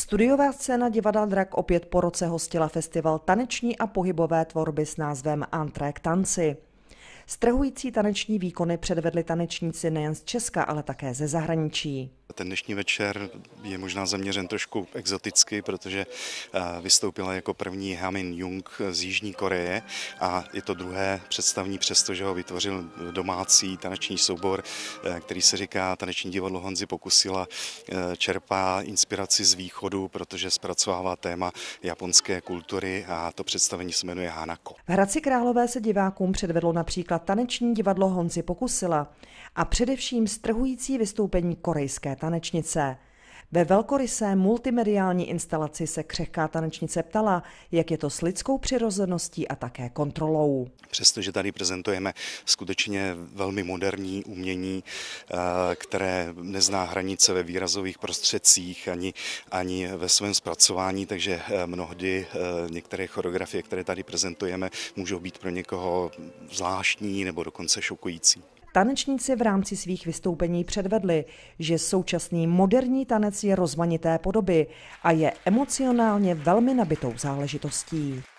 Studiová scéna divadla Drak opět po roce hostila festival taneční a pohybové tvorby s názvem Antré k tanci. Strhující taneční výkony předvedli tanečníci nejen z Česka, ale také ze zahraničí ten dnešní večer je možná zaměřen trošku exoticky, protože eh, vystoupila jako první Hamin Jung z Jižní Koreje a je to druhé představní, přestože ho vytvořil domácí taneční soubor, eh, který se říká Taneční divadlo Honzi Pokusila, eh, čerpá inspiraci z východu, protože zpracovává téma japonské kultury a to představení se jmenuje Hanako. V Hradci Králové se divákům předvedlo například Taneční divadlo Honzi Pokusila a především strhující vystoupení korejské tanečnice tanečnice. Ve velkorysé multimediální instalaci se křehká tanečnice ptala, jak je to s lidskou přirozeností a také kontrolou. Přestože tady prezentujeme skutečně velmi moderní umění, eh, které nezná hranice ve výrazových prostředcích ani, ani ve svém zpracování, takže eh, mnohdy eh, některé choreografie, které tady prezentujeme, můžou být pro někoho zvláštní nebo dokonce šokující. Tanečníci v rámci svých vystoupení předvedli, že současný moderní tanec je rozmanité podoby a je emocionálně velmi nabitou záležitostí.